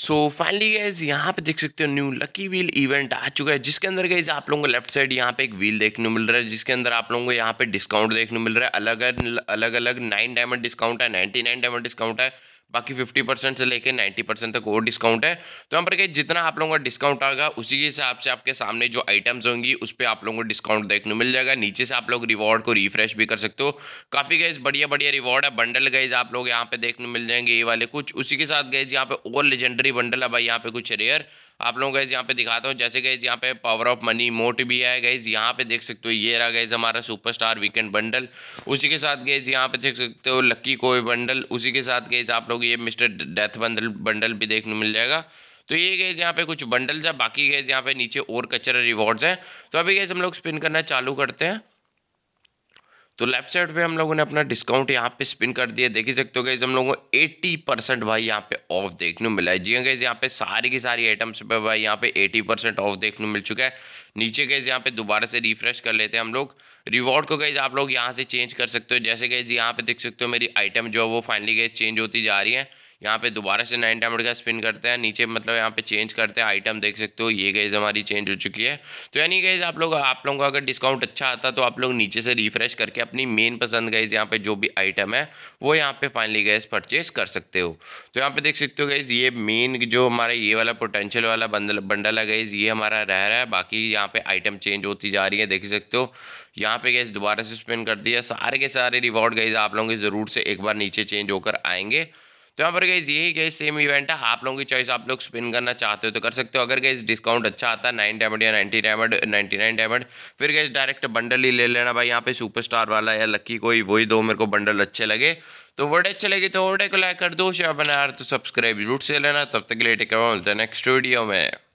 so finally guys यहाँ पे देख सकते हो न्यू लकी व्हील इवेंट आ चुका है जिसके अंदर गैज आप लोगों को लेफ्ट साइड यहाँ पे एक व्हील देखने को मिल रहा है जिसके अंदर आप लोगों को यहाँ पे डिस्काउंट देखने को मिल रहा है अलग अलग अलग नाइन डायमंड डिस्काउंट है नाइन्टी नाइन डायमंड डिस्काउंट है बाकी फिफ्टी परसेंट से लेकर नाइन्टी परसेंट तक और डिस्काउंट है तो यहाँ पर कहीं जितना आप लोगों का डिस्काउंट आएगा उसी के हिसाब से आपके सामने जो आइटम्स होंगी उस पर आप लोगों को डिस्काउंट देखने मिल जाएगा नीचे से आप लोग रिवॉर्ड को रिफ्रेश भी कर सकते हो काफ़ी गैस बढ़िया बढ़िया रिवॉर्ड है बंडल गए आप लोग यहाँ पे देखने मिल जाएंगे ये वाले कुछ उसी के साथ गए यहाँ पे और लेजेंडरी बंडल है भाई यहाँ पे कुछ रेयर आप लोगों गए यहाँ पे दिखाता हूँ जैसे गए यहाँ पे पावर ऑफ मनी मोट भी है गए यहाँ पे देख सकते हो ये रहा गैज हमारा सुपरस्टार वीकेंड बंडल उसी के साथ गए यहाँ पे देख सकते हो लक्की कोई बंडल उसी के साथ गए आप लोग लोग ये मिस्टर डेथ बंडल बंडल भी देखने मिल जाएगा तो ये गए यहाँ पे कुछ बंडल्स है बाकी गए यहाँ पे नीचे और कचरा रिवॉर्ड्स हैं तो अभी गए हम लोग स्पिन करना चालू करते हैं तो लेफ्ट साइड पे हम लोगों ने अपना डिस्काउंट यहाँ पे स्पिन कर दिया देख ही सकते हो गाइज हम लोगों को एट्टी परसेंट भाई यहाँ पे ऑफ देखने मिला है जी गाइज हाँ यहाँ पे सारी की सारी आइटम्स पे भाई यहाँ पे एटी परसेंट ऑफ देखने मिल चुका है नीचे गए यहाँ पे दोबारा से रिफ्रेश कर लेते हैं हम लोग रिवॉर्ड को गई आप लोग यहाँ से चेंज कर सकते हो जैसे गए यहाँ पे देख सकते हो मेरी आइटम जो है वो फाइनली गए चेंज होती जा रही है यहाँ पे दोबारा से नाइन टाइम का स्पिन करते हैं नीचे मतलब यहाँ पे चेंज करते हैं आइटम देख सकते हो ये गेज हमारी चेंज हो चुकी है तो यानी गेज आप लोग आप लोगों का अगर डिस्काउंट अच्छा आता तो आप लोग नीचे से रिफ्रेश करके अपनी मेन पसंद गैज यहाँ पे जो भी आइटम है वो यहाँ पे फाइनली गैस परचेज कर सकते हो तो यहाँ पे देख सकते हो गैज ये मेन जो हमारा ये वाला पोटेंशियल वाला बंडल बंडल है गैज ये हमारा रह रहा है बाकी यहाँ पे आइटम चेंज होती जा रही है देख सकते हो यहाँ पे गैस दोबारा से स्पिन कर दिया सारे के सारे रिवॉर्ड गैस आप लोगों के ज़रूर से एक बार नीचे चेंज होकर आएंगे तो यहाँ पर गई यही गई सेम इवेंट है आप लोगों की चॉइस आप लोग स्पिन करना चाहते हो तो कर सकते हो अगर गई डिस्काउंट अच्छा आता है नाइन डायमंड या ninety diamond ninety nine diamond फिर गए डायरेक्ट बंडल ही ले लेना भाई यहाँ पे सुपरस्टार वाला या लक्की कोई वही दो मेरे को बंडल अच्छे लगे तो वर्ड अच्छे लगे तो वोडे को लाइक कर दो शेयर बना तो सब्सक्राइब जरूर से लेना तब तक के लिए टेक हैं नेक्स्ट वीडियो में